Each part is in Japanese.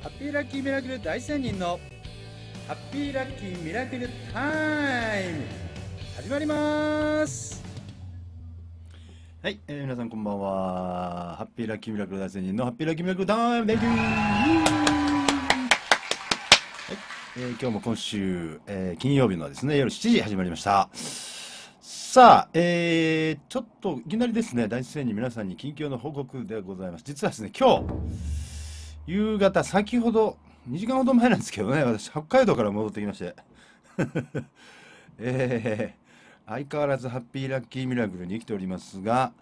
ハッピーラッキーミラクル大仙人のハッピーラッキーミラクルタイム始まりますはい、えー、皆さんこんばんはハッピーラッキーミラクル大仙人のハッピーラッキーミラクルタイムデビュはい、えー、今日も今週、えー、金曜日のですね夜7時始まりましたさあ、えー、ちょっといきなりですね大仙人皆さんに近況の報告でございます実はですね今日夕方、先ほど、2時間ほど前なんですけどね、私、北海道から戻ってきまして。えー、相変わらずハッピーラッキーミラクルに生きておりますが、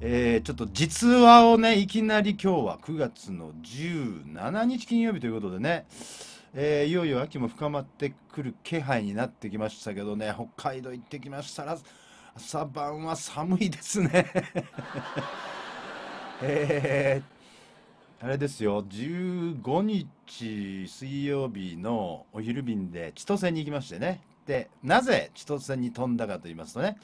えー、ちょっと実話をね、いきなり今日は9月の17日金曜日ということでね、えー、いよいよ秋も深まってくる気配になってきましたけどね、北海道行ってきましたら、朝晩は寒いですね。えー、あれですよ、15日水曜日のお昼便で千歳に行きましてね。で、なぜ千歳に飛んだかと言いますとね、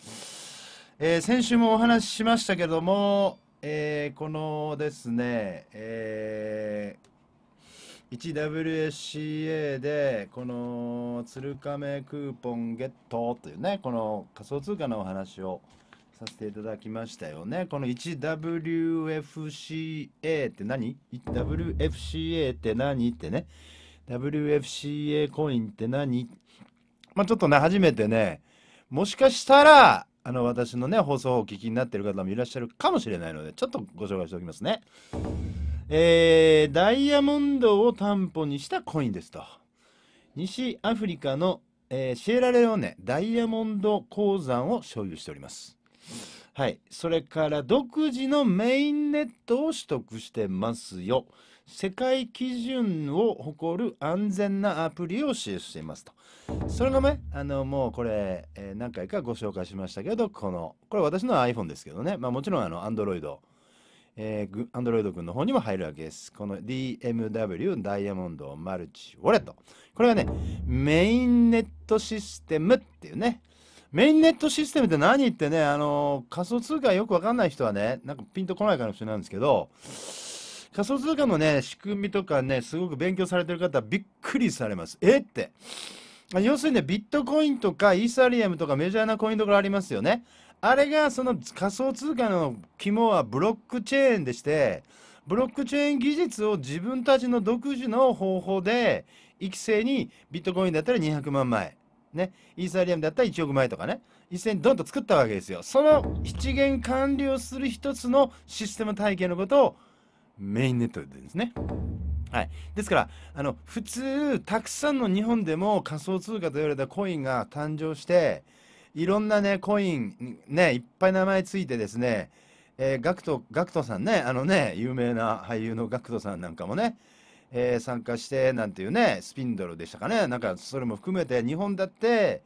えー、先週もお話ししましたけども、えー、このですね、えー、1WSCA でこの鶴亀クーポンゲットというねこの仮想通貨のお話をさせていただきましたよね。この 1WFCA って何 ?WFCA って何ってね。WFCA コインって何まあ、ちょっとね、初めてね、もしかしたら、あの、私のね、放送をお聞きになってる方もいらっしゃるかもしれないので、ちょっとご紹介しておきますね。えー、ダイヤモンドを担保にしたコインですと。西アフリカの、えー、シエラレオネダイヤモンド鉱山を所有しております。はい。それから独自のメインネットを取得してますよ。世界基準を誇る安全なアプリを使用していますと。それがね、あの、もうこれ、えー、何回かご紹介しましたけど、この、これ私の iPhone ですけどね。まあもちろんあの、Android、えー、Android 君の方にも入るわけです。この DMW ダイヤモンドマルチウォレット。これはね、メインネットシステムっていうね、メインネットシステムって何ってね、あの仮想通貨よくわかんない人はね、なんかピンとこないかもしれないんですけど、仮想通貨のね、仕組みとかね、すごく勉強されてる方はびっくりされます。えって。要するにね、ビットコインとかイーサリアムとかメジャーなコインとかありますよね。あれがその仮想通貨の肝はブロックチェーンでして、ブロックチェーン技術を自分たちの独自の方法で育成にビットコインだったら200万枚ね、イーサリアムだったら1億枚とかね、一斉にドンと作ったわけですよ。その一元完了する一つのシステム体系のことをメインネットで言うんですね。はい、ですからあの普通たくさんの日本でも仮想通貨と言われたコインが誕生していろんなねコインねいっぱい名前ついてですね、えー、ガクトガクトさんねあのね有名な俳優のガクトさんなんかもねえー、参加してなんていうねスピンドルでしたかねなんかそれも含めて日本だって、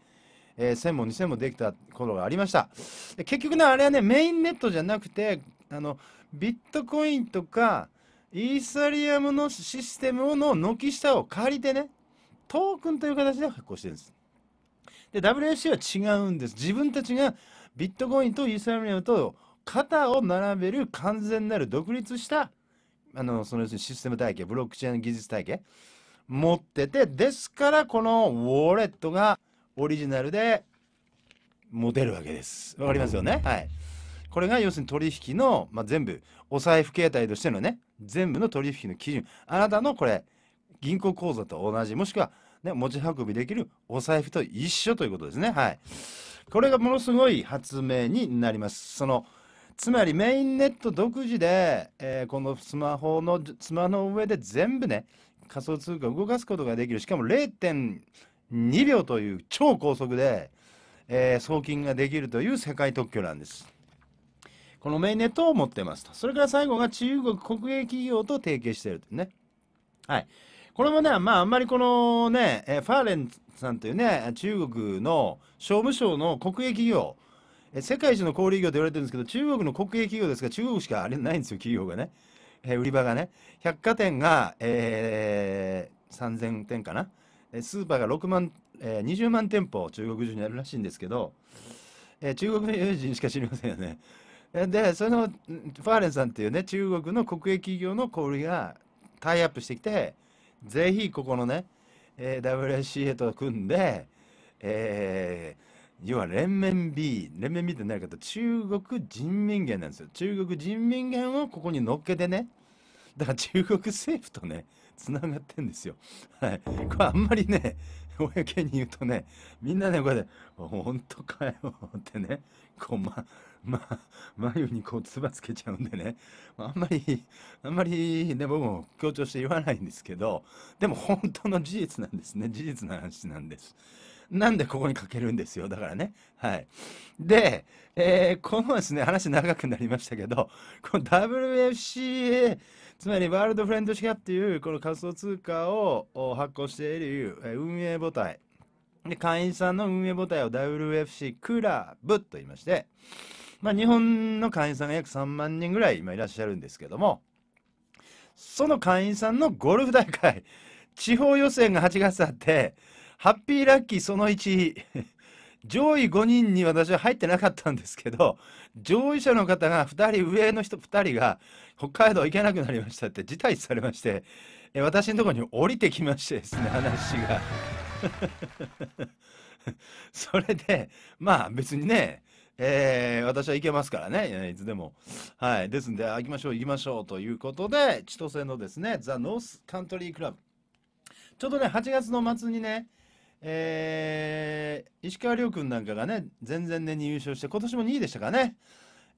えー、1000も2000もできた頃がありましたで結局ねあれはねメインネットじゃなくてあのビットコインとかイーサリアムのシステムの軒下を借りてねトークンという形で発行してるんですで WAC は違うんです自分たちがビットコインとイーサリアムと肩を並べる完全なる独立したあの、その要するにシステム体系、ブロックチェーン技術体系持ってて、ですからこのウォレットがオリジナルで持てるわけです。わかりますよね、はい。これが要するに取引の、まあ、全部、お財布形態としてのね、全部の取引の基準。あなたのこれ、銀行口座と同じ、もしくは、ね、持ち運びできるお財布と一緒ということですね。はい。これがものすごい発明になります。その、つまりメインネット独自で、えー、このスマホの、スマホの上で全部ね、仮想通貨を動かすことができる。しかも0.2秒という超高速で、えー、送金ができるという世界特許なんです。このメインネットを持ってますと。それから最後が中国国営企業と提携しているとね。はい。これもね、まあ、あんまりこのね、えファーレンさんというね、中国の商務省の国営企業、え世界一の小売業と言われてるんですけど、中国の国営企業ですが、中国しかあれないんですよ、企業がね。え売り場がね。百貨店が、えー、3000店かな。スーパーが6万、えー、20万店舗、中国中にあるらしいんですけど、えー、中国の友人しか知りませんよね。で、そのファーレンさんっていうね、中国の国営企業の小売がタイアップしてきて、ぜひここのね、えー、w s c へと組んで、えー、要は連綿 B 連綿 B って何かと中国人民元なんですよ中国人民元をここに乗っけてねだから中国政府とねつながってんですよはいこれあんまりね公に言うとねみんなねこれで「本当かよ」ってねこうまま眉にこうつばつけちゃうんでねあんまりあんまりね僕も強調して言わないんですけどでも本当の事実なんですね事実の話なんです。なんでここにかけるんですよ。だからね。はい。で、えー、このですね、話長くなりましたけど、この WFCA、つまりワールドフレンドシアっていう、この仮想通貨を発行している運営母体。で、会員さんの運営母体を WFC クラブと言いまして、まあ、日本の会員さんが約3万人ぐらい今いらっしゃるんですけども、その会員さんのゴルフ大会、地方予選が8月あって、ハッピーラッキーその1 上位5人に私は入ってなかったんですけど上位者の方が2人上の人2人が北海道行けなくなりましたって辞退されまして私のところに降りてきましてですね話が それでまあ別にねえー、私は行けますからね、いつでも。はい。ですんで、行きましょう、行きましょうということで、千歳のですね、ザ・ノース・カントリー・クラブ。ちょうどね、8月の末にね、えー、石川遼君なんかがね、前々年に優勝して、今年も2位でしたかね。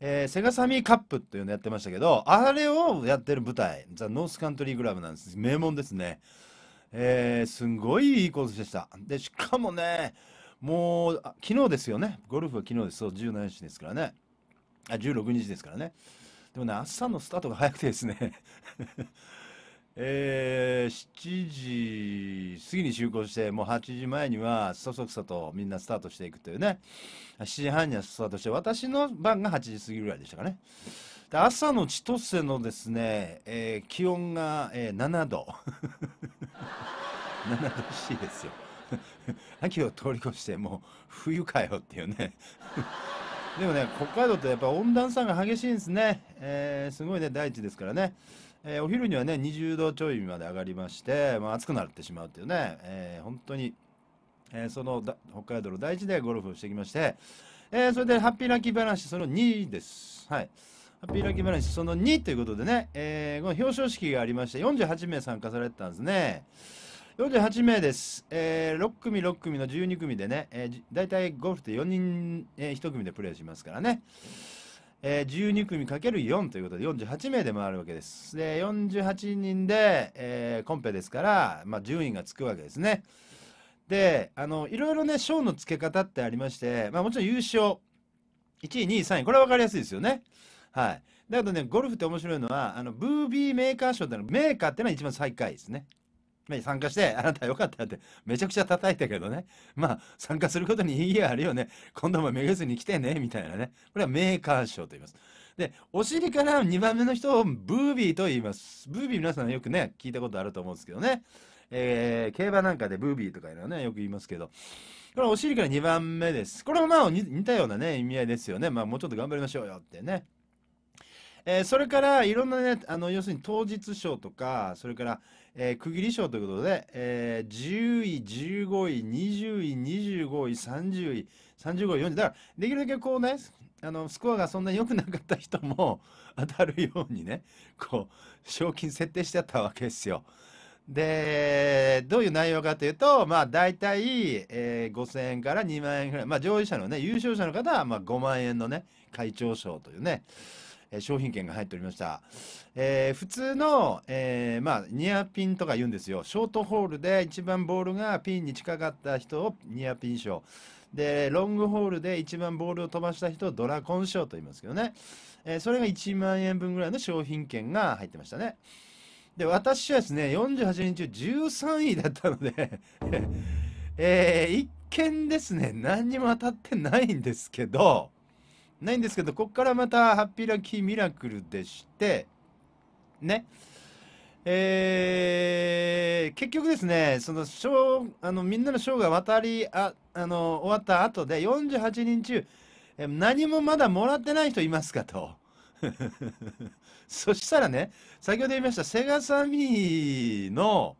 えー、セガサミーカップっていうのやってましたけど、あれをやってる舞台、ザ・ノースカントリーグラブなんです。名門ですね。えー、すんごいいいコースでした。で、しかもね、もう、昨日ですよね。ゴルフは昨日です。そう、17日ですからね。あ、16日ですからね。でもね、朝のスタートが早くてですねえー、7時過ぎに就航して、もう8時前には、そそくさとみんなスタートしていくというね、7時半にはスタートして、私の番が8時過ぎぐらいでしたかね。で朝の千歳のですね、えー、気温が、えー、7度。7 度 C ですよ。秋を通り越して、もう冬かよっていうね。でもね、北海道ってやっぱ温暖差が激しいんですね。えー、すごいね、大地ですからね。えー、お昼にはね、20度ちょいまで上がりまして、まあ、暑くなってしまうというね、えー、本当に、えー、その北海道の大地でゴルフをしてきまして、えそれでハッピーラッキー話その2です。はい。ハッピーラッキー話その2ということでね、えこの表彰式がありまして、48名参加されてたんですね。48名です、えー、6組6組の12組でね、えー、大体ゴルフって4人、えー、1組でプレーしますからね、えー、12組かける4ということで48名で回るわけです。で、48人で、えー、コンペですから、まあ、順位がつくわけですね。で、あの、いろいろね、賞の付け方ってありまして、まあもちろん優勝、1位、2位、3位、これは分かりやすいですよね。はい。だけどね、ゴルフって面白いのは、あの、ブービーメーカー賞ってのは、メーカーってのは一番最下位ですね。参加して、あなたよかったって、めちゃくちゃ叩いたけどね。まあ、参加することに意義があるよね。今度もめげずに来てね、みたいなね。これはメーカー賞と言います。で、お尻から2番目の人をブービーと言います。ブービー皆さんよくね、聞いたことあると思うんですけどね。えー、競馬なんかでブービーとかいうのはね、よく言いますけど。これはお尻から2番目です。これもまあ似たようなね、意味合いですよね。まあもうちょっと頑張りましょうよってね。えー、それからいろんなね、あの、要するに当日賞とか、それから、えー、区切り賞ということで、えー、10位、15位、20位、25位、30位、35位、40位。だから、できるだけこうね、あの、スコアがそんなに良くなかった人も 当たるようにね、こう、賞金設定してあったわけですよ。で、どういう内容かというと、まあ大体、えー、5000円から2万円ぐらい、まあ上位者のね、優勝者の方は、まあ5万円のね、会長賞というね、え商品券が入っておりました。えー、普通の、えー、まあ、ニアピンとか言うんですよ。ショートホールで一番ボールがピンに近かった人をニアピン賞。で、ロングホールで一番ボールを飛ばした人をドラコン賞と言いますけどね。えー、それが1万円分ぐらいの商品券が入ってましたね。で、私はですね、48人中13位だったので えー、一見ですね、何にも当たってないんですけど、ないんですけど、ここからまたハッピーラッキーミラクルでして、ね。えー、結局ですね、そのショーあのみんなのショーが渡りああの終わった後で、48人中、何もまだもらってない人いますかと。そしたらね、先ほど言いました、セガサミーの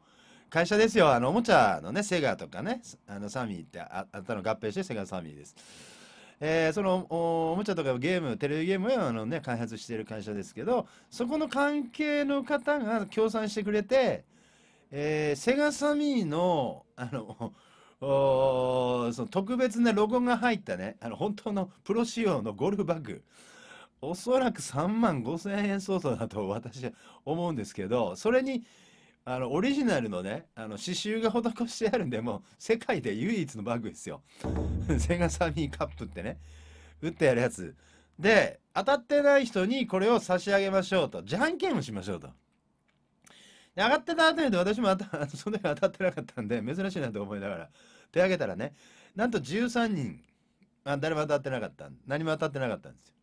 会社ですよ、あのおもちゃのね、セガとかね、あのサミーってああったの合併して、セガサミーです。えー、そのおもちゃとかゲーム、テレビゲームをあの、ね、開発している会社ですけど、そこの関係の方が協賛してくれて、えー、セガサミーの、あの、おその特別なロゴが入ったね、あの、本当のプロ仕様のゴルフバッグ。おそらく3万5千円相当だと私は思うんですけど、それに、あの、オリジナルのね、あの、刺繍が施してあるんで、もう、世界で唯一のバッグですよ。セガサミーカップってね、打ってやるやつ。で、当たってない人にこれを差し上げましょうと。じゃんけんをしましょうと。で、上がってた後にで私も当た、その時当たってなかったんで、珍しいなと思いながら、手上げたらね、なんと13人、あ誰も当たってなかった。何も当たってなかったんですよ。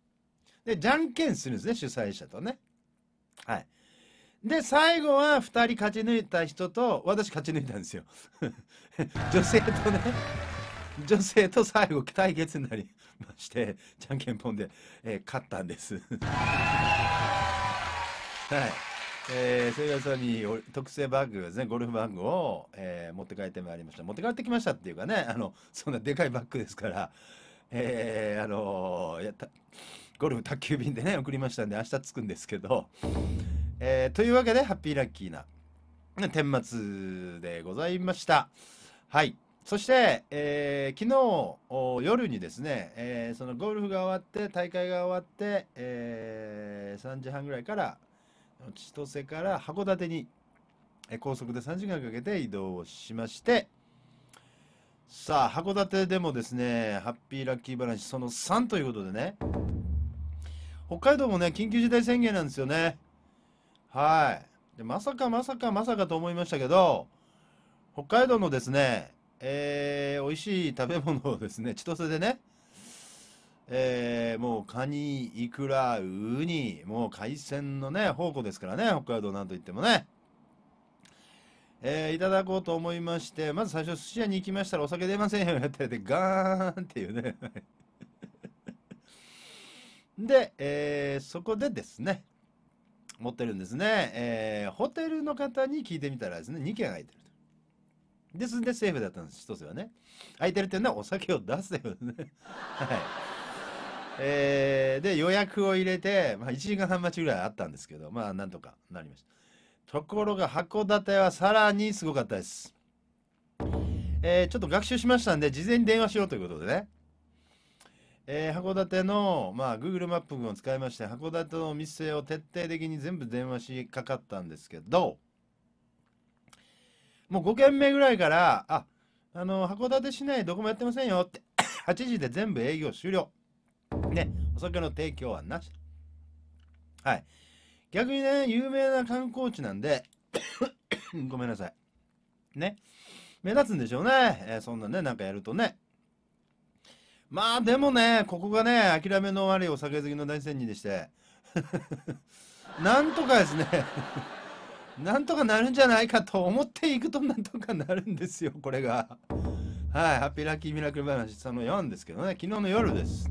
で、じゃんけんするんですね、主催者とね。はい。で、最後は2人勝ち抜いた人と、私勝ち抜いたんですよ。女性とね、女性と最後対決になりまして、じゃんけんぽんで、えー、勝ったんです。はい。えー、それがさに特製バッグですね、ゴルフバッグを、えー、持って帰ってまいりました。持って帰ってきましたっていうかね、あの、そんなでかいバッグですから、えー、あのー、やった、ゴルフ宅急便でね、送りましたんで、明日着くんですけど、えー、というわけで、ハッピーラッキーな、顛末でございました。はい。そして、えー、昨日夜にですね、えー、そのゴルフが終わって、大会が終わって、えー、3時半ぐらいから、千歳から函館に、え高速で3時間かけて移動しまして、さあ、函館でもですね、ハッピーラッキー話、その3ということでね、北海道もね、緊急事態宣言なんですよね。はいでまさかまさかまさかと思いましたけど北海道のですね、えー、美味しい食べ物をですね千歳でねえー、もうカニ、イクラ、ウニ、もう海鮮のね、宝庫ですからね、北海道なんといってもね。えー、いただこうと思いまして、まず最初寿司屋に行きましたらお酒出ませんよやってて、ガーンっていうね。で、えー、そこでですね、持ってるんですね。えー、ホテルの方に聞いてみたらですね、2軒空いてると。ですんで、セーフだったんです、一つはね。空いてるっていうのはお酒を出せよね。はい。えー、で、予約を入れて、まあ、1時間半待ちぐらいあったんですけど、まあ、なんとかなりました。ところが、函館はさらにすごかったです。えー、ちょっと学習しましたんで、事前に電話しようということでね。えー、函館の、まあ、Google マップを使いまして、函館のお店を徹底的に全部電話しかかったんですけど、もう5軒目ぐらいから、あ、あの、函館市内どこもやってませんよって、8 時で全部営業終了。ね、お酒の提供はなし。はい。逆にね、有名な観光地なんで ごめんなさい。ね。目立つんでしょうね。えー、そんなね、なんかやるとね。まあでもね、ここがね、諦めの悪いお酒好きの大仙人でして、なんとかですね、なんとかなるんじゃないかと思っていくとなんとかなるんですよ、これが。はい、ハッピーラッキーミラクル話、その4ですけどね、昨日の夜です。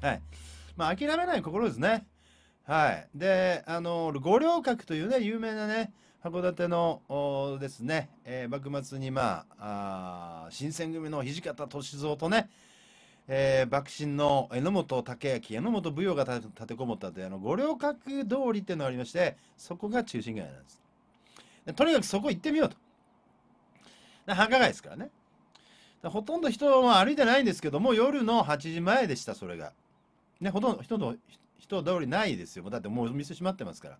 はい。まあ、諦めない心ですね。はい。で、あの、五稜郭というね、有名なね、函館のですね、えー、幕末にまあ、あ新選組の土方歳三とね、えー、幕臣の榎本武明、榎本武陽が立てこもったというあの五稜郭通りっていうのがありまして、そこが中心街なんです。でとにかくそこ行ってみようと。繁華街ですからね。らほとんど人は歩いてないんですけども、夜の8時前でした、それが。ね、ほとんど人の人通りないですよ。だってもうお店閉まってますから。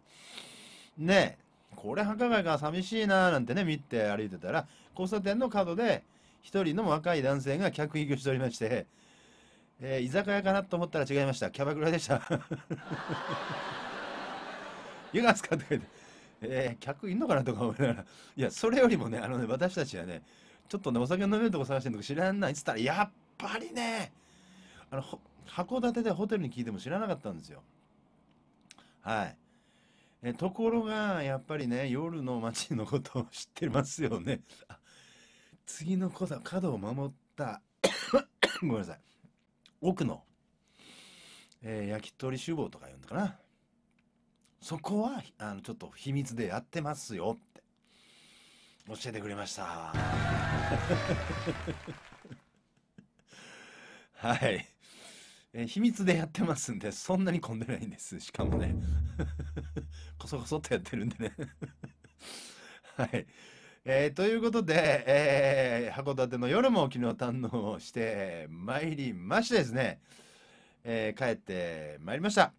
ねこれ繁華街が寂しいななんてね、見て歩いてたら、交差点の角で、一人の若い男性が客引きをしておりまして、えー、居酒屋かなと思ったら違いました。キャバクラでした。湯がすかって書って、えー、客いんのかなとか思いながら、いや、それよりもね、あのね、私たちはね、ちょっとね、お酒飲めるとこ探してるの知らんないっつったら、やっぱりね、あの、函館でホテルに聞いても知らなかったんですよ。はい。えところが、やっぱりね、夜の街のことを知ってますよね。次の子だ、角を守った。ごめんなさい。奥の、えー、焼き鳥酒坊とか言うんだかな。そこは、あの、ちょっと秘密でやってますよって、教えてくれました。はい。えー、秘密でやってますんで、そんなに混んでないんです。しかもね、こそこそっとやってるんでね。はい。えー、ということで、えー、函館の夜も昨日堪能してまいりましてですね、えー、帰ってまいりました。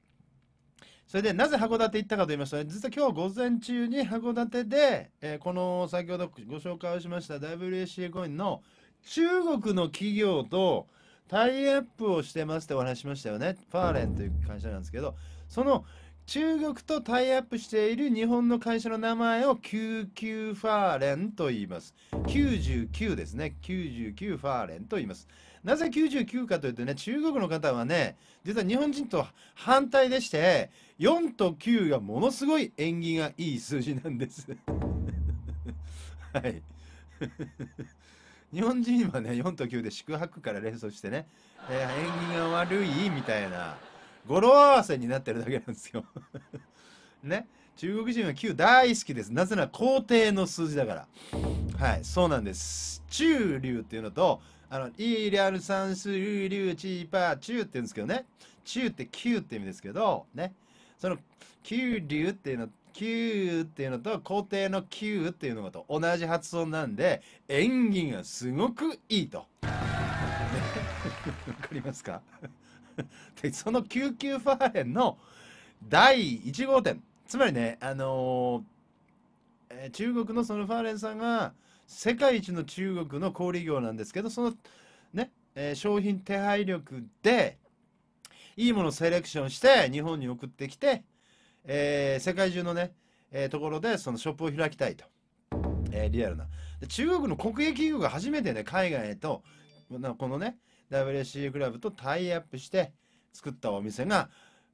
それでなぜ函館行ったかと言いますと、ね、実は今日午前中に函館で、えー、この先ほどご紹介をしました WACA コインの中国の企業とタイアップをしてますってお話しましたよね。ファーレンという会社なんですけど、その、中国とタイアップしている日本の会社の名前を99ファーレンと言います。99ですね。99ファーレンと言います。なぜ99かというとね、中国の方はね、実は日本人と反対でして、4と9がものすごい縁起がいい数字なんです。はい。日本人はね、4と9で宿泊から連想してね、えー、縁起が悪いみたいな。語呂合わせになってるだけなんですよ ね中国人は9大好きですなぜなら皇帝の数字だからはいそうなんです中流っていうのとあのイリアルリュ流チーパー中って言うんですけどね中って9って意味ですけどねその九流っていうの9っていうのと皇帝の9っていうのと同じ発音なんで演技がすごくいいと。わかりますか で、その救急ファーレンの第1号店。つまりね、あのー、えー、中国のそのファーレンさんが、世界一の中国の小売業なんですけど、そのね、えー、商品手配力で、いいものをセレクションして、日本に送ってきて、えー、世界中のね、えー、ところでそのショップを開きたいと。えー、リアルな。で中国の国営企業が初めてね、海外へと、このね、WSC クラブとタイアップして作ったお店が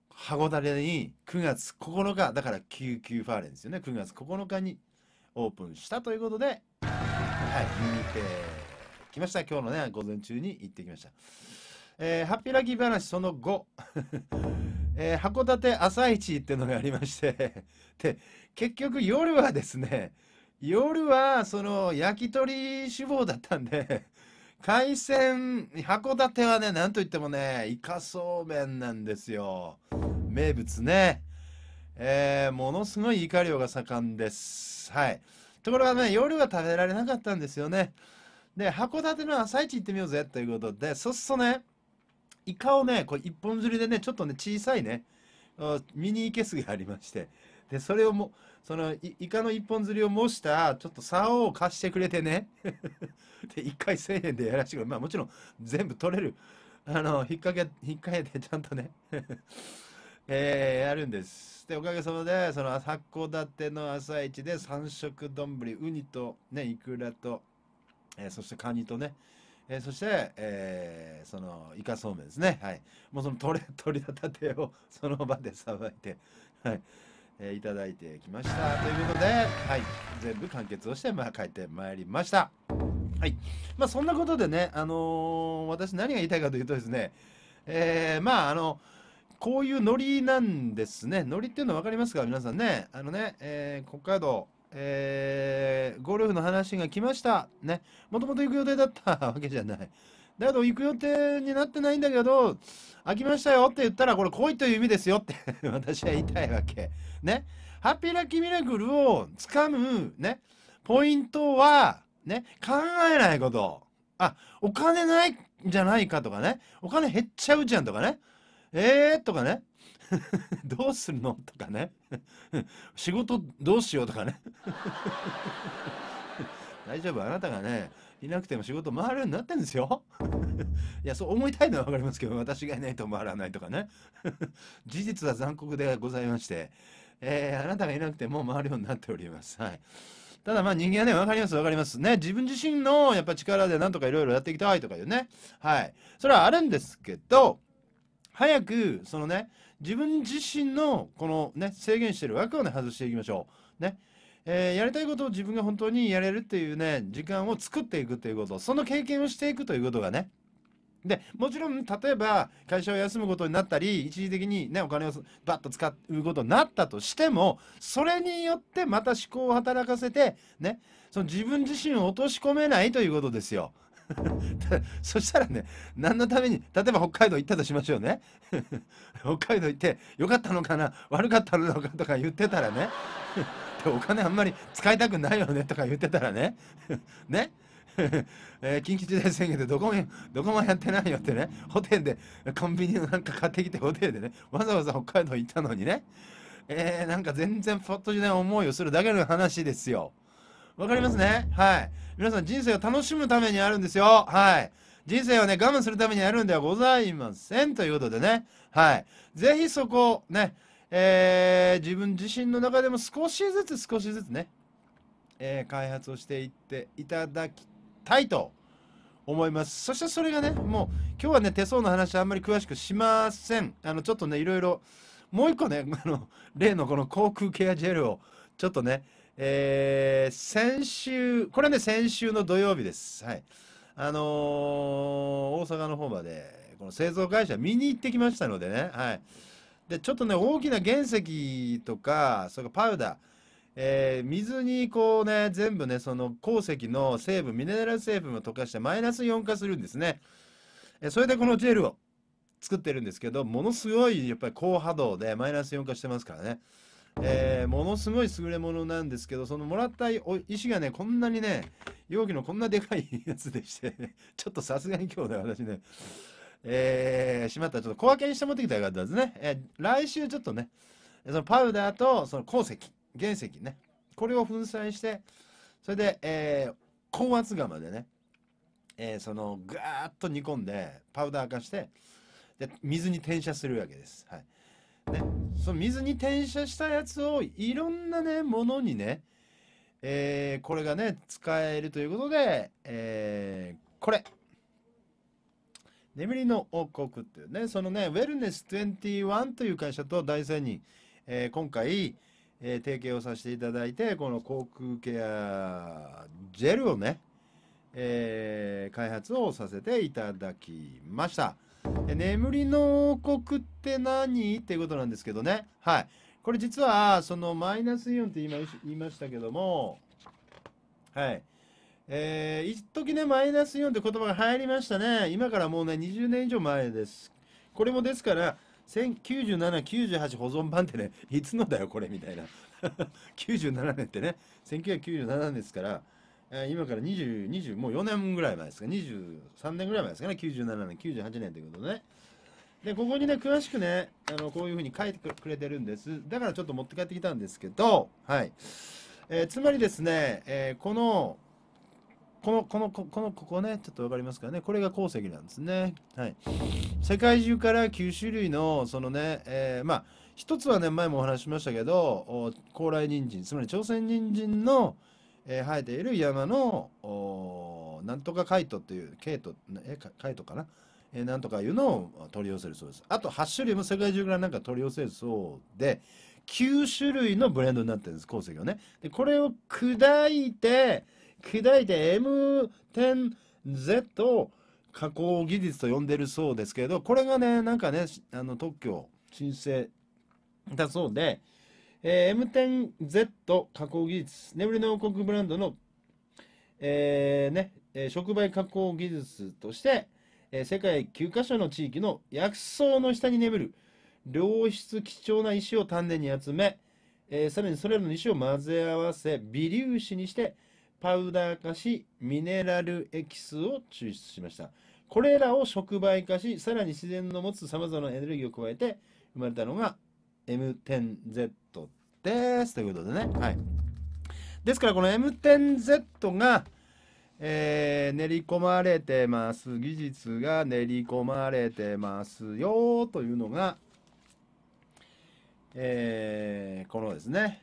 函館に9月9日だから99ファーレンですよね9月9日にオープンしたということではい見てきました今日のね午前中に行ってきました、えー、ハッピーラッキー話その後、えー、函館朝市っていうのがありまして で結局夜はですね夜はその焼き鳥志望だったんで海鮮、函館はね、なんといってもね、イカそうめんなんですよ。名物ね。えー、ものすごいイカ漁が盛んです。はい。ところがね、夜は食べられなかったんですよね。で、函館の朝市行ってみようぜということで、そっそね、イカをね、これ一本釣りでね、ちょっとね、小さいね、ミニイケスがありまして、で、それをもう、そのイカの一本釣りを模したちょっと竿を貸してくれてね で1回1000円でやらしてくれまあもちろん全部取れるあの引っ掛け引っ掛けてちゃんとね えー、やるんですでおかげさまでその立館の朝市で三色丼ウニとねイクラと、えー、そしてカニとねえー、そして、えー、そのイカそうめんですね、はい、もうその取れ取り立てをその場でさばいて、はい、えー、いただいてきましたということで、はい、全部完結をして、まあ、帰ってまいりましたはいまあそんなことでねあのー、私何が言いたいかというとですねえー、まああのこういうノリなんですねノリっていうの分かりますか皆さんねあのね、えー、北海道えー、ゴルフの話が来ました。ね。もともと行く予定だったわけじゃない。だけど行く予定になってないんだけど、飽きましたよって言ったら、これ恋という意味ですよって 私は言いたいわけ。ね。ハッピーラッキーミラクルをつかむ、ね、ポイントは、ね、考えないこと。あ、お金ないんじゃないかとかね。お金減っちゃうじゃんとかね。えーとかね。どうするのとかね。仕事どうしようとかね。大丈夫あなたがねいなくても仕事回るようになってんですよ いやそう思いたいのは分かりますけど私がいないと回らないとかね 事実は残酷でございまして、えー、あなたがいなくても回るようになっておりますはいただまあ人間はね分かります分かりますね自分自身のやっぱ力でなんとかいろいろやっていきたいとかいうねはいそれはあるんですけど早くそのね自分自身のこのね制限してる枠をね外していきましょうねえー、やりたいことを自分が本当にやれるっていうね、時間を作っていくということ、その経験をしていくということがね、でもちろん例えば会社を休むことになったり一時的に、ね、お金をバッと使うことになったとしてもそれによってまた思考を働かせて、ね、その自分自身を落とし込めないということですよ。そしたらね何のために例えば北海道行ったとしましょうね 北海道行って良かったのかな悪かったのかとか言ってたらね お金あんまり使いたくないよねとか言ってたらね ね えー、緊急事態宣言でどこもどこもやってないよってねホテルでコンビニのなんか買ってきてホテルでねわざわざ北海道行ったのにねえー、なんか全然パッとしない思いをするだけの話ですよわかりますねはい皆さん人生を楽しむためにあるんですよはい人生をね我慢するためにやるんではございませんということでねはいぜひそこをねえー、自分自身の中でも少しずつ少しずつね、えー、開発をしていっていただきたいと思いますそしてそれがねもう今日はね手相の話あんまり詳しくしませんあのちょっとねいろいろもう一個ね あの例のこの航空ケアジェルをちょっとねえー、先週これね先週の土曜日ですはいあのー、大阪の方までこの製造会社見に行ってきましたのでねはいで、ちょっとね、大きな原石とか、それからパウダー、えー、水にこうね、全部ね、その鉱石の成分、ミネラル成分を溶かしてマイナス4化するんですね。えー、それでこのジェルを作ってるんですけど、ものすごいやっぱり高波動でマイナス4化してますからね。えー、ものすごい優れものなんですけど、そのもらった石がね、こんなにね、容器のこんなでかいやつでして、ね、ちょっとさすがに今日ね、私ね、えー、しまったらちょっと小分けにして持ってきたらよかったですね。えー、来週ちょっとね、そのパウダーとその鉱石、原石ね、これを粉砕して、それで、えー、高圧釜でね、えー、そのぐーっと煮込んで、パウダー化して、で水に転写するわけです。はいね、その水に転写したやつをいろんなね、ものにね、えー、これがね、使えるということで、えー、これ、眠りの王国っていうね、そのね、ウェルネス21という会社と大仙に、えー、今回、えー、提携をさせていただいて、この航空ケアジェルをね、えー、開発をさせていただきました。眠りの王国って何っていうことなんですけどね。はい。これ実は、そのマイナスイオンって今言いましたけども、はい。えー、一時ね、マイナス4って言葉が入りましたね。今からもうね、20年以上前です。これもですから、1 9 9 7 98保存版ってね、いつのだよ、これ、みたいな。97 年ってね、1997年ですから、えー、今から20、20、もう4年ぐらい前ですか、23年ぐらい前ですかね、97年、98年ということでね。で、ここにね、詳しくね、あの、こういうふうに書いてくれてるんです。だからちょっと持って帰ってきたんですけど、はい。えー、つまりですね、えー、この、この、この、この、ここね、ちょっと分かりますかね。これが鉱石なんですね。はい。世界中から9種類の、そのね、えー、まあ、一つはね、前もお話しましたけど、高麗人参、つまり朝鮮人参の、えー、生えている山の、なんとかカイトっていう、ケイト、えー、カイトかな。えー、なんとかいうのを取り寄せるそうです。あと8種類も世界中からなんか取り寄せるそうで、9種類のブレンドになってるんです、鉱石をね。で、これを砕いて、砕いて M10Z を加工技術と呼んでるそうですけど、これがね、なんかね、あの特許申請だそうで、えー、M10Z 加工技術、眠りの王国ブランドの、えー、ね、触媒加工技術として、えー、世界9カ所の地域の薬草の下に眠る良質貴重な石を丹念に集め、えー、さらにそれらの石を混ぜ合わせ微粒子にしてパウダー化し、ミネラルエキスを抽出しました。これらを触媒化し、さらに自然の持つ様々なエネルギーを加えて生まれたのが M10Z です。ということでね。はい。ですから、この M10Z が、えー、練り込まれてます。技術が練り込まれてますよというのが、えー、このですね、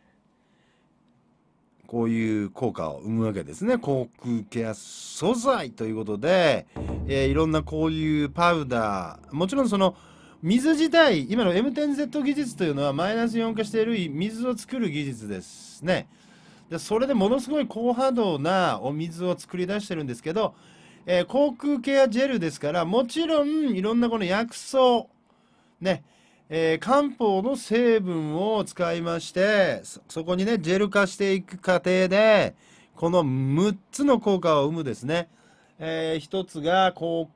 こういう効果を生むわけですね。口腔ケア素材ということで、えー、いろんなこういうパウダー、もちろんその、水自体、今の M10Z 技術というのはマイナスイオン化している水を作る技術ですね。でそれでものすごい高波動なお水を作り出してるんですけど、えー、口腔ケアジェルですから、もちろんいろんなこの薬草、ね、えー、漢方の成分を使いましてそこにねジェル化していく過程でこの6つの効果を生むですね、えー、1つが口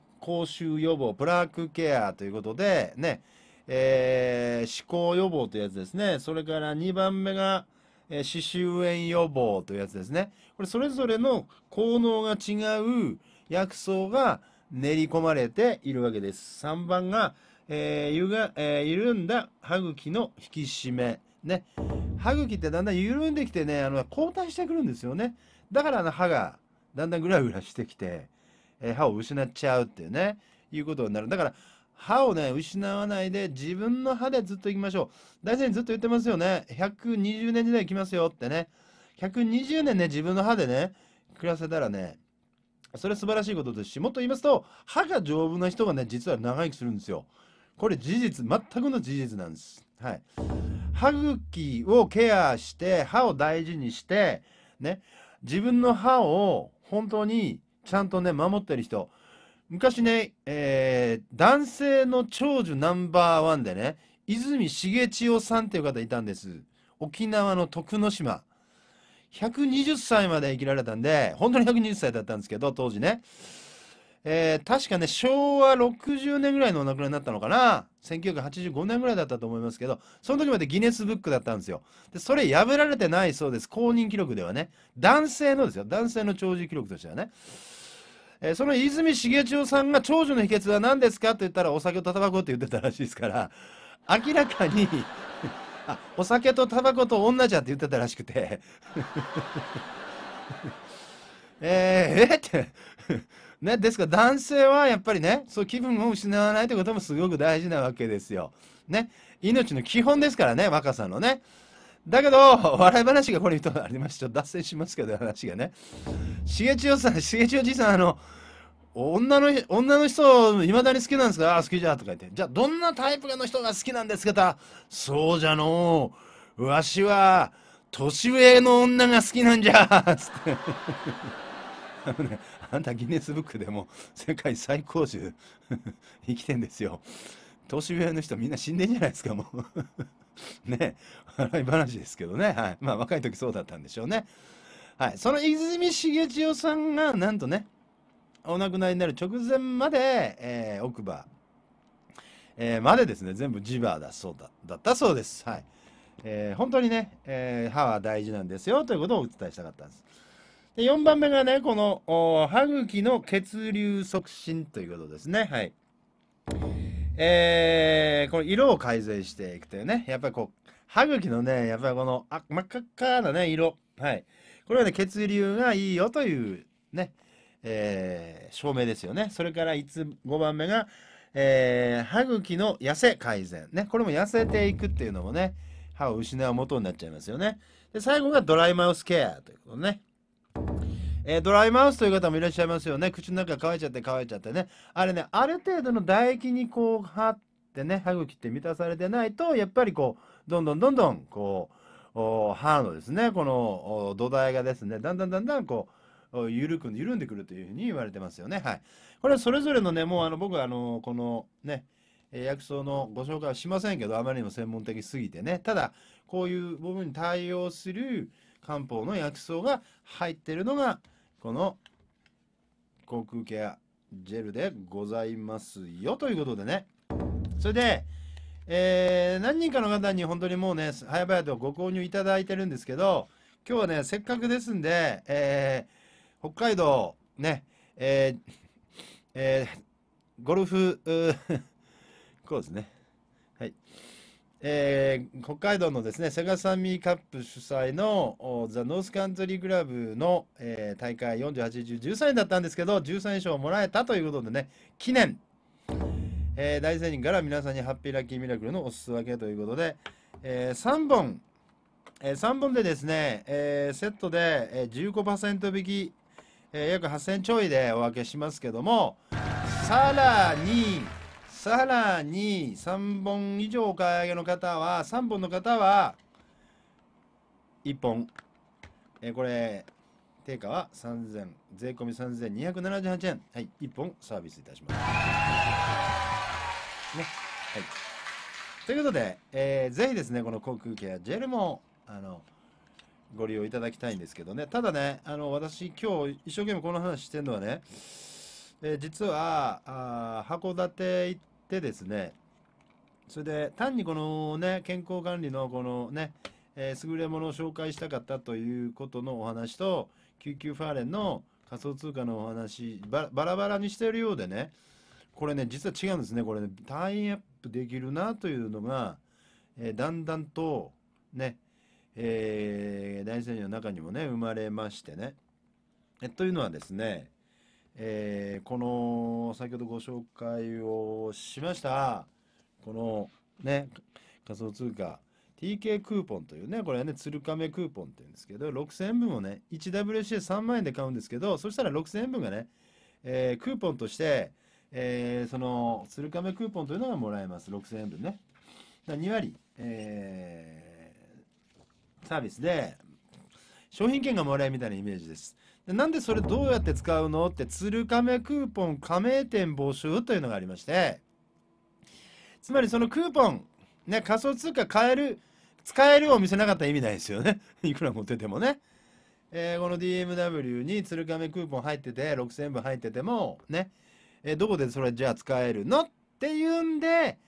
臭予防プラークケアということでね、えー、歯垢予防というやつですねそれから2番目がえー、歯周炎予防というやつですね。これそれぞれの効能が違う薬草が練り込まれているわけです。3番がえー、ゆが、えー、緩んだ歯茎の引き締め。ね。歯茎ってだんだん緩んできてね、あの、後退してくるんですよね。だからあの歯が、だんだんぐらぐらしてきて、えー、歯を失っちゃうっていうね、いうことになる。だから、歯をね、失わないで、自分の歯でずっといきましょう。大先生ずっと言ってますよね。120年時代いきますよってね。120年ね、自分の歯でね、暮らせたらね、それ素晴らしいことですし、もっと言いますと、歯が丈夫な人がね、実は長生きするんですよ。これ事実、全くの事実なんです。はい。歯茎をケアして、歯を大事にして、ね、自分の歯を本当にちゃんとね、守ってる人。昔ね、えー、男性の長寿ナンバーワンでね、泉重千代さんっていう方いたんです。沖縄の徳之島。120歳まで生きられたんで、本当に120歳だったんですけど、当時ね。えー、確かね、昭和60年ぐらいのお亡くなりになったのかな。1985年ぐらいだったと思いますけど、その時までギネスブックだったんですよ。で、それ破られてないそうです。公認記録ではね。男性のですよ。男性の長寿記録としてはね。えー、その泉重千代さんが長寿の秘訣は何ですかと言ったら、お酒とタバコって言ってたらしいですから、明らかにお酒とタバコと女じゃって言ってたらしくてえー、えー、ってね、ですから男性はやっぱりね、そう気分を失わないということもすごく大事なわけですよ。ね、命の基本ですからね、若さのね。だけど、笑い話がこれ一つありまして、ちょっと脱線しますけど、話がね。重千代さん、重千代じいさん、あの、女の女の人、いまだに好きなんですかあ、あ好きじゃとか言って。じゃあ、どんなタイプの人が好きなんですかそうじゃのう。わしは、年上の女が好きなんじゃつって。あんたギネスブックでも世界最高種生きてんですよ。年上の人みんな死んでんじゃないですか、もう ね笑い話ですけどね。はい。まあ若い時そうだったんでしょうね。はい。その泉重千代さんが、なんとね、お亡くなりになる直前まで、えー、奥歯、えー、までですね、全部ジバだそうだ、だったそうです。はい。えー、本当にね、えー、歯は大事なんですよということをお伝えしたかったんです。で4番目がね、この歯茎の血流促進ということですね。はい。えー、この色を改善していくというね、やっぱりこう、歯茎のね、やっぱりこのあ真っ赤っかなね、色。はい。これはね、血流がいいよというね、えー、証明ですよね。それから5番目が、えー、歯茎の痩せ改善。ね、これも痩せていくっていうのもね、歯を失う元になっちゃいますよね。で、最後がドライマウスケアということね。えー、ドライマウスという方もいらっしゃいますよね。口の中乾いちゃって乾いちゃってね。あれね、ある程度の唾液にこう、張ってね、歯茎って満たされてないと、やっぱりこう、どんどんどんどん、こう、歯のですね、この土台がですね、だんだんだんだんこう、緩く、緩んでくるというふうに言われてますよね。はい。これはそれぞれのね、もうあの、僕はあの、このね、薬草のご紹介はしませんけど、あまりにも専門的すぎてね。ただ、こういう部分に対応する漢方の薬草が入ってるのが、この口腔ケアジェルでございますよということでねそれで、えー、何人かの方に本当にもうね早々とご購入いただいてるんですけど今日はねせっかくですんで、えー、北海道ねえー、えー、ゴルフ こうですねえー、北海道のですね、セガサミーカップ主催のザ・ノースカントリークラブの、えー、大会48、13位だったんですけど、13位賞をもらえたということでね、記念、えー、大仙人から皆さんにハッピーラッキーミラクルのおすすけということで、えー、3本、えー、3本でですね、えー、セットで、えー、15%引き、えー、約8000ちょいでお分けしますけども、さらに、さらに3本以上お買い上げの方は3本の方は1本、えー、これ定価は3000税込3278円はい1本サービスいたしますねはいということで、えー、ぜひですねこの航空ケアジェルもあのご利用いただきたいんですけどねただねあの私今日一生懸命この話してるのはね、えー、実はあ函館行ってってですね、それで単にこのね、健康管理のこのね、えー、優れものを紹介したかったということのお話と、救急ファーレンの仮想通貨のお話バ、バラバラにしてるようでね、これね、実は違うんですね。これね、タイアップできるなというのが、えー、だんだんと、ね、えー、大事の中にもね、生まれましてね。えというのはですね、えー、この先ほどご紹介をしましたこのね仮想通貨 TK クーポンというねこれはね鶴亀クーポンっていうんですけど6000円分をね 1WC3 万円で買うんですけどそしたら6000円分がね、えー、クーポンとして、えー、その鶴亀クーポンというのがもらえます6000円分ねだ2割、えー、サービスで商品券がもらえるみたいなイメージですでなんでそれどうやって使うのって鶴亀クーポン加盟店募集というのがありましてつまりそのクーポン、ね、仮想通貨買える使えるを見せなかったら意味ないですよね いくら持っててもね、えー、この DMW に鶴亀クーポン入ってて6000分入っててもね、えー、どこでそれじゃあ使えるのっていうんで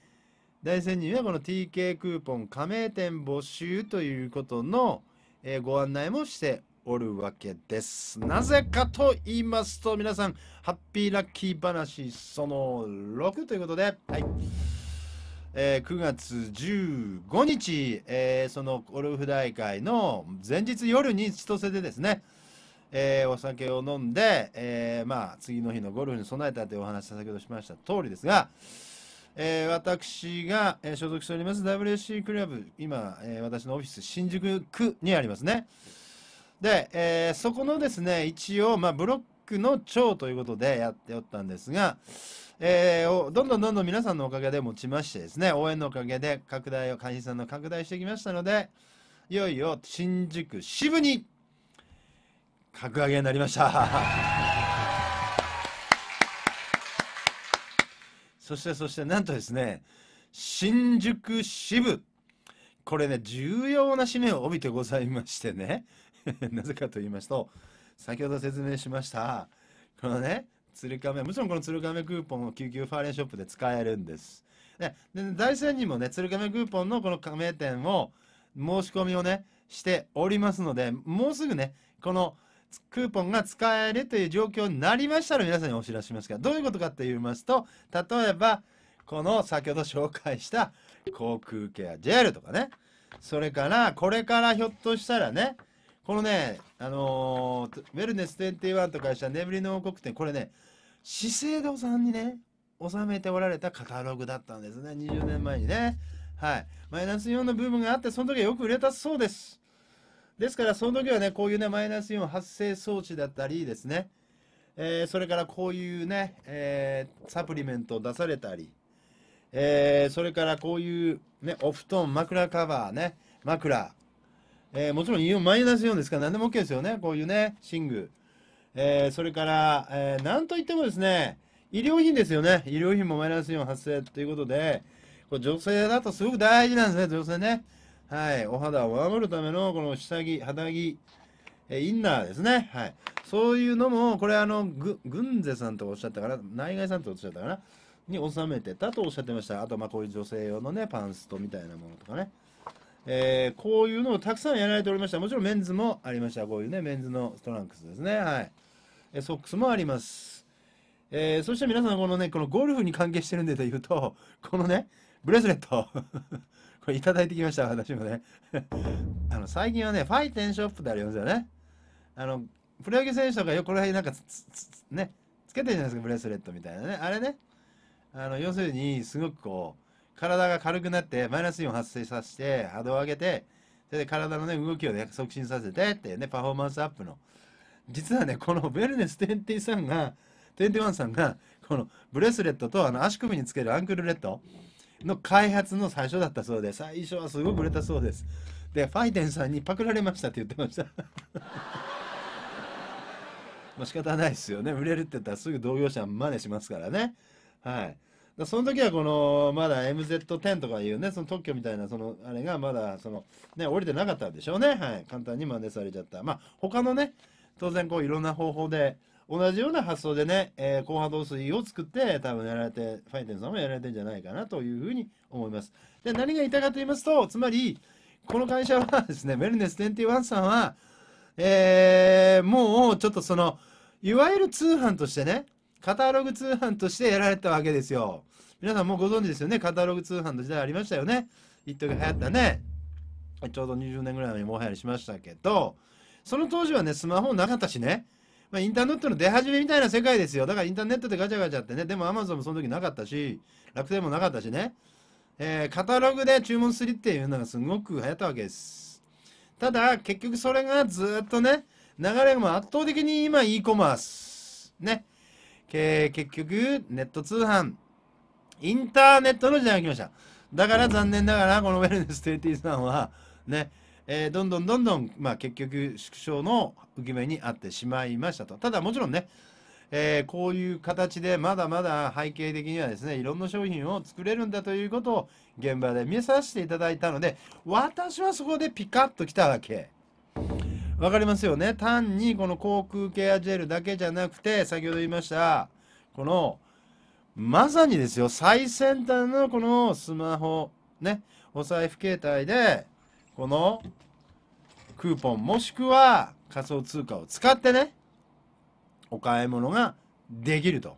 大仙人はこの TK クーポン加盟店募集ということの、えー、ご案内もしておるわけです。なぜかと言いますと、皆さん、ハッピーラッキー話その6ということで、はい。えー、9月15日、えー、そのゴルフ大会の前日夜に千歳でですね、えー、お酒を飲んで、えまあ、次の日のゴルフに備えたというお話先ほどしました通りですが、え私が、え所属しております WC クラブ今、え私のオフィス新宿区にありますね。で、えー、そこのですね、一応、まあ、ブロックの長ということでやっておったんですが、えー、どんどんどんどん皆さんのおかげで持ちましてですね、応援のおかげで拡大を、会員さんの拡大してきましたので、いよいよ新宿支部に格上げになりました。そしてそしてなんとですね、新宿支部これね重要な使命を帯びてございましてね なぜかと言いますと、先ほど説明しました、このね、鶴亀、もちろんこの鶴亀クーポンを救急ファーレンショップで使えるんです。で、で大山にもね、鶴亀クーポンのこの加盟店を、申し込みをね、しておりますので、もうすぐね、このクーポンが使えるという状況になりましたら皆さんにお知らせしますが、どういうことかと言いますと、例えば、この先ほど紹介した航空ケア JR とかね、それから、これからひょっとしたらね、このね、あのー、ウェルネス21と会社眠りの王国店、これね、資生堂さんにね、収めておられたカタログだったんですね。20年前にね。はい。マイナス4の部分があって、その時はよく売れたそうです。ですから、その時はね、こういうね、マイナスイオン発生装置だったりですね、えー、それからこういうね、えー、サプリメントを出されたり、えー、それからこういう、ね、お布団、枕カバーね、枕、えー、もちろんマイナス4ですから何でも OK ですよねこういうね寝具、えー、それから、えー、なんといってもですね医療品ですよね医療品もマイナス4発生ということでこれ女性だとすごく大事なんですね女性ねはいお肌を守るためのこの下着肌着、えインナーですねはいそういうのもこれあのグンゼさんとおっしゃったかな内外さんとおっしゃったかなに収めてたとおっしゃってましたあとまあこういう女性用のねパンストみたいなものとかねえー、こういうのをたくさんやられておりました。もちろんメンズもありました。こういうね、メンズのストランクスですね。はい。えソックスもあります。えー、そして皆さん、このね、このゴルフに関係してるんでというと、このね、ブレスレット。これいただいてきました、私もね。あの、最近はね、ファイテンショップってありますよね。あの、プロ野球選手とかよらこの辺なんかつつつね、つけてるじゃないですか、ブレスレットみたいなね。あれね。あの、要するに、すごくこう、体が軽くなってマイナスイオン発生させて波動を上げてそれで体のね動きをね促進させてってねパフォーマンスアップの実はねこのウェルネス20さんが21さんがこのブレスレットとあの足首につけるアンクルレットの開発の最初だったそうで最初はすごい売れたそうですでファイテンさんにパクられましたって言ってましたまあ 仕方ないですよね売れるって言ったらすぐ同業者真似しますからねはいだその時はこのまだ MZ10 とかいうねその特許みたいなそのあれがまだそのね降りてなかったんでしょうねはい簡単に真似されちゃったまあ他のね当然こういろんな方法で同じような発想でね、えー、高波動水を作って多分やられてファイテンさんもやられてんじゃないかなというふうに思いますで何が言いたかと言いますとつまりこの会社はですねメルネス21さんはえー、もうちょっとそのいわゆる通販としてねカタログ通販としてやられたわけですよ皆さんもご存知ですよね。カタログ通販の時代ありましたよね。一時流行ったね。ちょうど20年ぐらい前にもはやりしましたけど、その当時はね、スマホなかったしね。まあ、インターネットの出始めみたいな世界ですよ。だからインターネットでガチャガチャってね。でもアマゾンもその時なかったし、楽天もなかったしね。えー、カタログで注文するっていうのがすごく流行ったわけです。ただ、結局それがずっとね、流れも圧倒的に今 e コマース。ね。結局、ネット通販。インターネットの時代が来ました。だから残念ながら、このウェルネス30さんは、ね、えー、どんどんどんどん、まあ、結局縮小の浮き目にあってしまいましたと。ただもちろんね、えー、こういう形でまだまだ背景的にはですね、いろんな商品を作れるんだということを現場で見させていただいたので、私はそこでピカッと来たわけ。わかりますよね。単にこの航空ケアジェルだけじゃなくて、先ほど言いました、この、まさにですよ、最先端のこのスマホ、ね、お財布携帯で、このクーポンもしくは仮想通貨を使ってね、お買い物ができると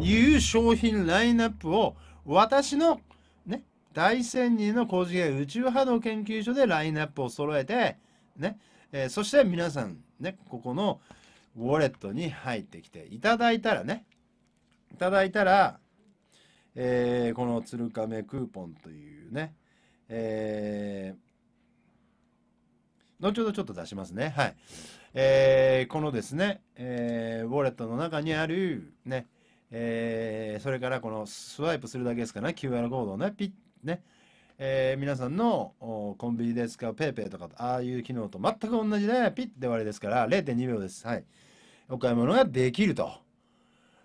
いう商品ラインナップを私のね、大仙人の工事芸宇宙波動研究所でラインナップを揃えて、ね、えー、そして皆さんね、ここのウォレットに入ってきていただいたらね、いただいたら、えー、この鶴亀クーポンというね、えー、後ほどちょっと出しますね。はい。えー、このですね、えー、ウォレットの中にある、ね、えー、それからこのスワイプするだけですから、ね、QR コードをね、ピッ、ね、えー、皆さんのコンビニで使う PayPay とか、ああいう機能と全く同じで、ピッて終わりですから、0.2秒です。はい。お買い物ができると。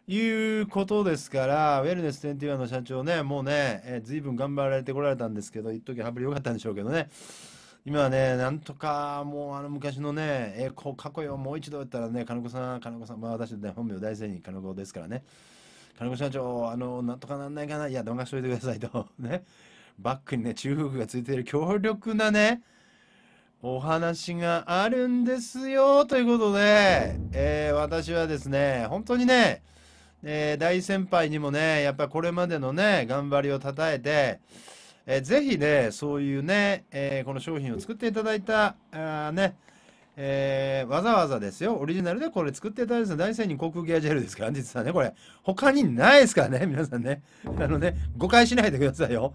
いうことですから、ウェルネス21の社長ね、もうね、えい随分頑張られてこられたんですけど、一時は振り良かったんでしょうけどね。今はね、なんとか、もうあの昔のね、えー、こう過去よ、もう一度言ったらね、金子さん、金子さん、まあ私ね、本名大生に金子ですからね。金子社長、あの、なんとかなんないかな、いや、動画しといてくださいと。ね。バックにね、中腹がついている強力なね、お話があるんですよ、ということで、えー、私はですね、本当にね、で、大先輩にもね、やっぱこれまでのね、頑張りをたたえて、えー、ぜひね、そういうね、えー、この商品を作っていただいた、あね、えー、わざわざですよ、オリジナルでこれ作っていただいた大仙人航空ギアジェルですから、実はね、これ、他にないですからね、皆さんね。あのね、誤解しないでくださいよ。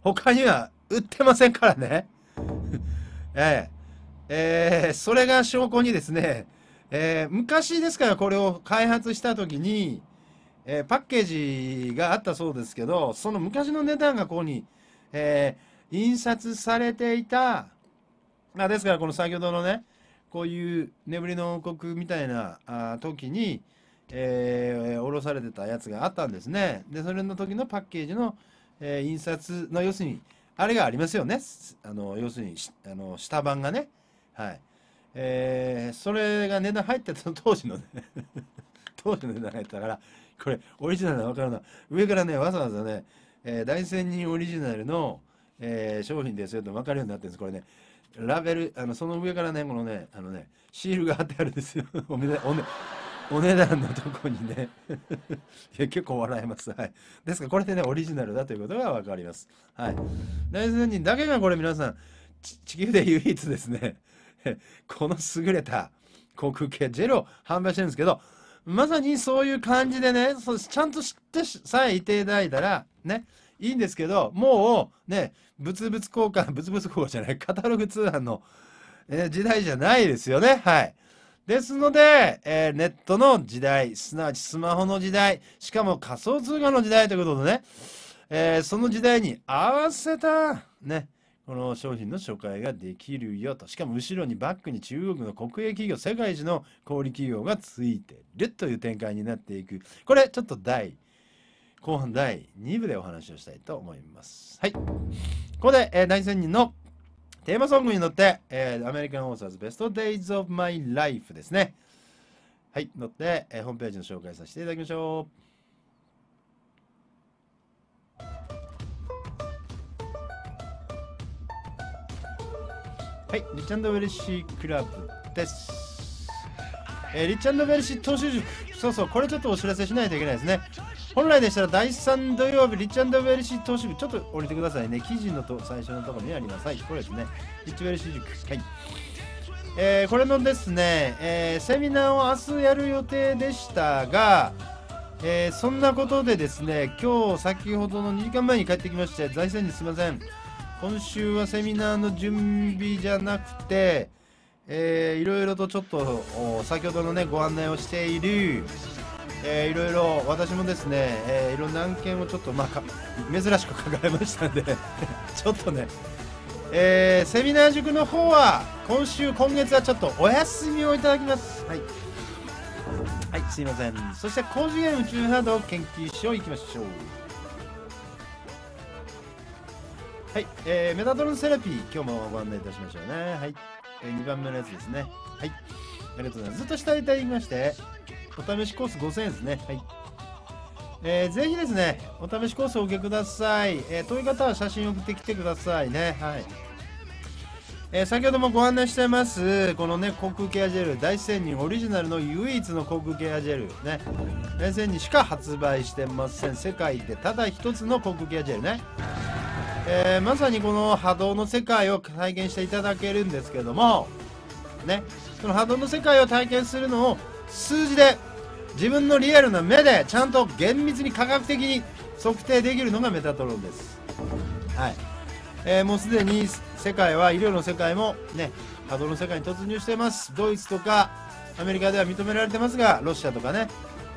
他には売ってませんからね。えー、えー、それが証拠にですね、えー、昔ですからこれを開発した時に、えー、パッケージがあったそうですけど、その昔の値段がここに、えー、印刷されていた、まあ、ですからこの先ほどのね、こういう眠りの王国みたいなあ時に、えー、下ろされてたやつがあったんですね。で、それの時のパッケージの、えー、印刷の、要するに、あれがありますよね。あの、要するに、あの、下版がね。はい。えー、それが値段入ってた当時のね 当時の値段入ってたから、これ、オリジナルなわからない。上からね、わざわざね、えー、大仙人オリジナルの、えー、商品ですよと分かるようになってるんです。これね、ラベル、あの、その上からね、このね、あのね、シールが貼ってあるんですよ。おおね、お値段のとこにね いや、結構笑えます。はい。ですから、これでね、オリジナルだということが分かります。はい。大仙人だけがこれ皆さん、地球で唯一ですね この優れた航空券ジェルを販売してるんですけど、まさにそういう感じでね、そちゃんと知ってさえいていただいたら、ね、いいんですけど、もう、ね、物々交換、物々交換じゃない、カタログ通販の、えー、時代じゃないですよね。はい。ですので、えー、ネットの時代、すなわちスマホの時代、しかも仮想通貨の時代ということでね、えー、その時代に合わせた、ね、この商品の紹介ができるよと。しかも後ろにバックに中国の国営企業、世界一の小売企業がついてるという展開になっていく。これちょっと第、後半第2部でお話をしたいと思います。はい。ここで、えー、大仙人のテーマソングに乗って、えー、アメリカンホーサーズベストデイズオブマイライフですね。はい、乗って、えー、ホームページの紹介させていただきましょう。はい、リチャンド・ウェルシークラブです。えー、リチャンド・ウェルシー投手塾。そうそう、これちょっとお知らせしないといけないですね。本来でしたら第3土曜日、リチャンド・ウェルシー投手部、ちょっと降りてくださいね。記事のと最初のところにあります。はい、これですね。リッチ・ウェルシー塾。はい。えー、これのですね、えー、セミナーを明日やる予定でしたが、えー、そんなことでですね、今日先ほどの2時間前に帰ってきまして、財政にすいません。今週はセミナーの準備じゃなくて、えー、いろいろとちょっと先ほどのねご案内をしている、えー、いろいろ私もですね、えー、いろんな案件をちょっと、まあ、珍しく抱えましたんで ちょっとね、えー、セミナー塾の方は今週今月はちょっとお休みをいただきますはい、はい、すいませんそして高次元宇宙波動研究所行きましょうはい、えー、メタトロンセラピー、今日もご案内いたしましょうね。はい、えー、2番目のやつですね。はい、ありがとうございます。ずっと下いただきまして、お試しコース5000円ですね。はい。えー、ぜひですね、お試しコースをお受けください。えー、遠い方は写真を送ってきてくださいね。はい。えー、先ほどもご案内してます、このね、航空ケアジェル、大仙人オリジナルの唯一の航空ケアジェル、ね、大仙人しか発売してません。世界でただ一つの航空ケアジェルね。えー、まさにこの波動の世界を体験していただけるんですけども、ね、その波動の世界を体験するのを数字で自分のリアルな目でちゃんと厳密に科学的に測定できるのがメタトロンです、はいえー、もうすでに世界は医療の世界もね波動の世界に突入してますドイツとかアメリカでは認められてますがロシアとかね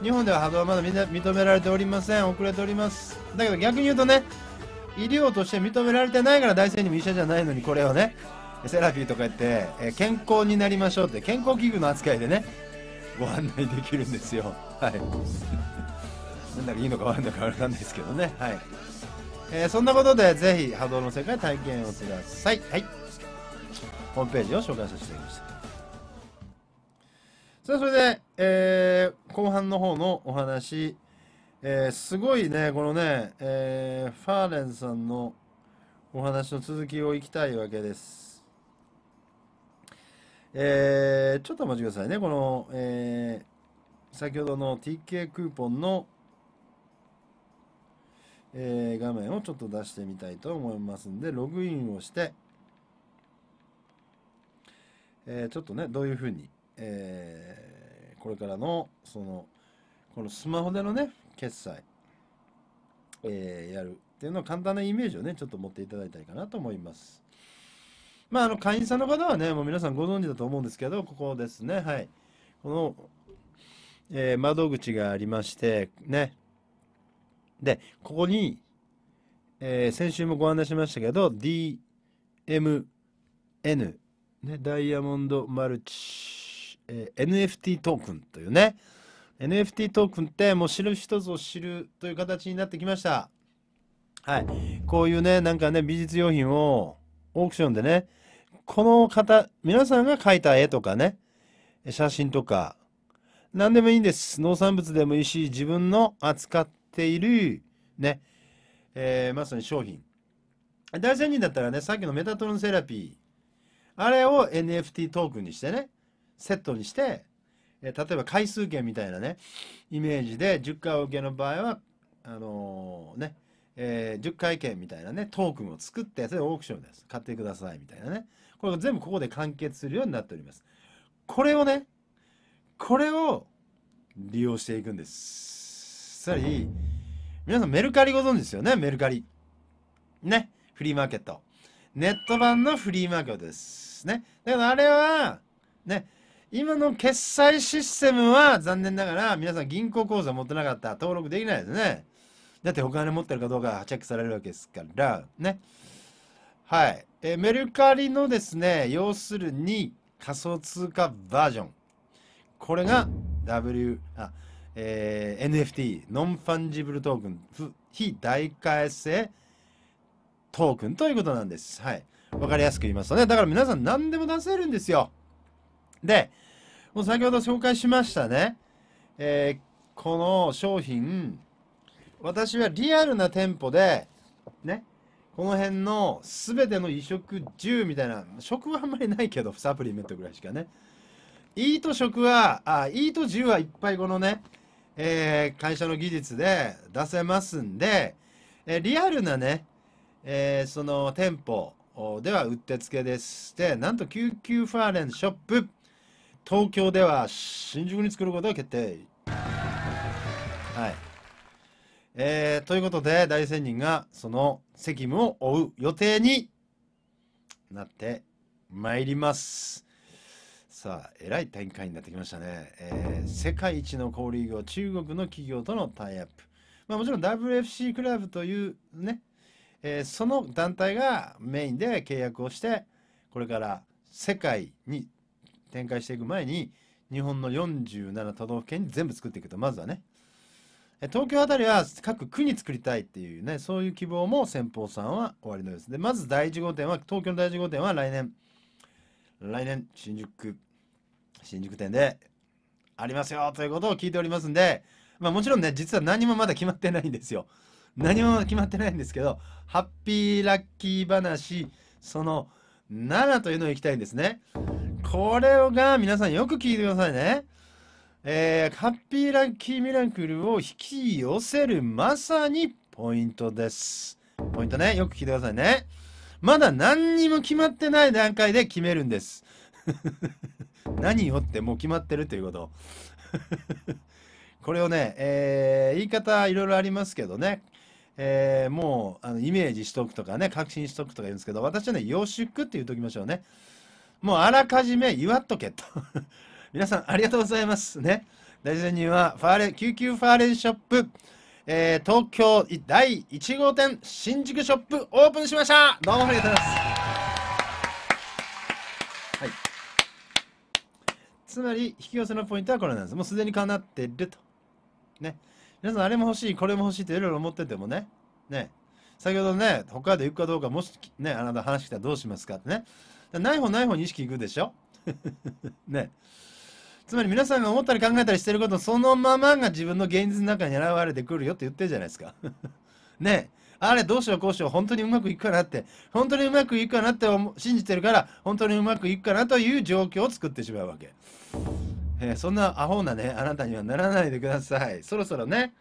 日本では波動はまだ認められておりません遅れておりますだけど逆に言うとね医療として認められてないから大仙にも医者じゃないのにこれをねセラピーとかやって、えー、健康になりましょうって健康器具の扱いでねご案内できるんですよはい なんだかいいのか悪いのかあれなんですけどねはい、えー、そんなことでぜひ波動の世界体験をくださいはいホームページを紹介させていただきましたさあそれで、えー、後半の方のお話えー、すごいね、このね、えー、ファーレンさんのお話の続きをいきたいわけです。えー、ちょっとお待ちくださいね、この、え先ほどの TK クーポンの、え画面をちょっと出してみたいと思いますんで、ログインをして、えちょっとね、どういうふうに、えこれからの、その、このスマホでのね、決済、えー、やるっていうのは簡単なイメージをね、ちょっと持っていただいたいかなと思います。まあ、あの、会員さんの方はね、もう皆さんご存知だと思うんですけど、ここですね、はい。この、えー、窓口がありまして、ね。で、ここに、えー、先週もご案内しましたけど、DMN、ね、ダイヤモンドマルチ、えー、NFT トークンというね、NFT トークンってもう知る人ぞ知るという形になってきました。はい。こういうね、なんかね、美術用品をオークションでね、この方、皆さんが描いた絵とかね、写真とか、何でもいいんです。農産物でもいいし、自分の扱っている、ね、えー、まさに商品。大仙人だったらね、さっきのメタトロンセラピー、あれを NFT トークンにしてね、セットにして、えー、例えば回数券みたいなね、イメージで、10回受けの場合は、あのー、ね、えー、10回券みたいなね、トークンを作って、それオークションです。買ってくださいみたいなね。これが全部ここで完結するようになっております。これをね、これを利用していくんです。つまり、皆さんメルカリご存知ですよね、メルカリ。ね、フリーマーケット。ネット版のフリーマーケットです。ね。だからあれは、ね、今の決済システムは残念ながら皆さん銀行口座持ってなかったら登録できないですね。だってお金持ってるかどうかチェックされるわけですから、ね。はい。えメルカリのですね、要するに仮想通貨バージョン。これが W、あ、えー、NFT、ノンファンジブルトークン、非代替性トークンということなんです。はい。わかりやすく言いますとね。だから皆さん何でも出せるんですよ。で、もう先ほど紹介しましたね。えー、この商品、私はリアルな店舗で、ね、この辺の全ての移植10みたいな、食はあんまりないけど、サプリメントぐらいしかね。イート食は、あ、イート10はいっぱいこのね、えー、会社の技術で出せますんで、えー、リアルなね、えー、その店舗ではうってつけでして、なんと99ファーレンショップ東京では新宿に作ることが決定。はい。えー、ということで、大仙人がその責務を負う予定になってまいります。さあ、えらい展開になってきましたね。えー、世界一の小売業、中国の企業とのタイアップ。まあ、もちろん WFC クラブというね、えー、その団体がメインで契約をして、これから世界に展開していく前に、日本の47都道府県に全部作っていくと、まずはね。東京あたりは各区に作りたいっていうね、そういう希望も先方さんは終わりのようです。で、まず第1号店は、東京の第1号店は来年、来年、新宿区、新宿店でありますよということを聞いておりますんで、まあもちろんね、実は何もまだ決まってないんですよ。何も決まってないんですけど、ハッピーラッキー話、その7というのを行きたいんですね。これが皆さんよく聞いてくださいね。えー、ハッピーラッキーミラクルを引き寄せるまさにポイントです。ポイントね、よく聞いてくださいね。まだ何にも決まってない段階で決めるんです。何よってもう決まってるということ。これをね、えー、言い方いろいろありますけどね、えー、もうあのイメージしとくとかね、確信しとくとか言うんですけど、私はね、予祝って言っときましょうね。もうあらかじめ言わっとけと 皆さんありがとうございますね。大事にはファーレ、救急ファーレンショップ、えー、東京第1号店新宿ショップオープンしましたどうもありがとうございます。はい、つまり、引き寄せのポイントはこれなんです。もうすでにかなっていると。ね。皆さん、あれも欲しい、これも欲しいといろいろ思っててもね。ね。先ほどね、北海道行くかどうか、もしね、あなた話したらどうしますかってね。ない方ない方に意識いくでしょ ね。つまり皆さんが思ったり考えたりしてることそのままが自分の現実の中に現れてくるよって言ってるじゃないですか。ねあれどうしようこうしよう本当にうまくいくかなって本当にうまくいくかなって信じてるから本当にうまくいくかなという状況を作ってしまうわけ。えー、そんなアホなねあなたにはならないでください。そろそろね。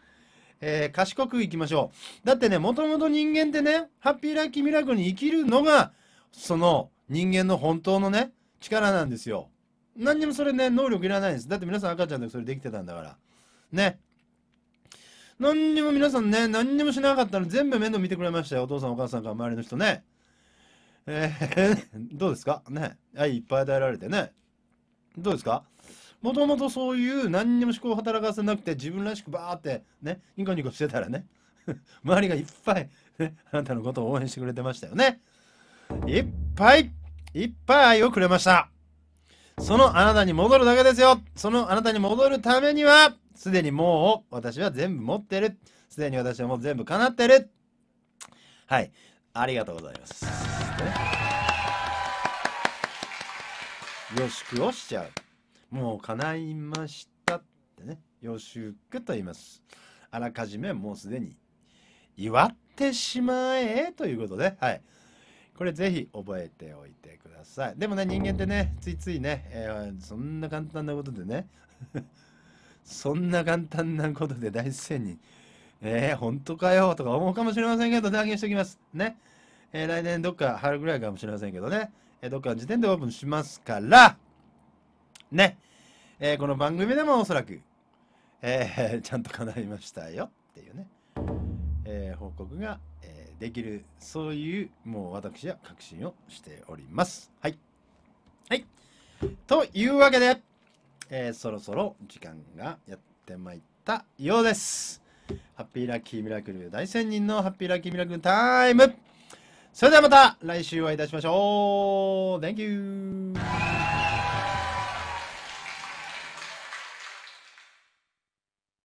えー、賢くいきましょう。だってね、もともと人間ってね、ハッピーラッキーミラクルに生きるのが、その人間の本当のね、力なんですよ。何にもそれね、能力いらないんです。だって皆さん赤ちゃんで時それできてたんだから。ね。何にも皆さんね、何にもしなかったら全部面倒見てくれましたよ。お父さんお母さんから周りの人ね。えー、どうですかね。愛いっぱい与えられてね。どうですかもともとそういう何にも思考を働かせなくて自分らしくバーってね、ニコニコしてたらね、周りがいっぱい、ね、あなたのことを応援してくれてましたよね。いっぱいいっぱい愛をくれましたそのあなたに戻るだけですよそのあなたに戻るためにはすでにもう私は全部持ってるすでに私はもう全部叶ってるはいありがとうございます、よよしくをしちゃうもう叶いましたってねよしくと言いますあらかじめもうすでに祝ってしまえということではいこれぜひ覚えておいてください。でもね、人間ってね、ついついね、えー、そんな簡単なことでね、そんな簡単なことで大自然に、えー、本当かよとか思うかもしれませんけど、断言しておきます。ね。えー、来年どっか春ぐらいかもしれませんけどね、えー、どっかの時点でオープンしますから、ね。えー、この番組でもおそらく、えー、ちゃんと叶いましたよっていうね、えー、報告が、えできるそういうもう私は確信をしておりますはいはいというわけで、えー、そろそろ時間がやってまいったようですハッピーラッキーミラクル大仙人のハッピーラッキーミラクルタイムそれではまた来週お会いいたしましょう Thank you!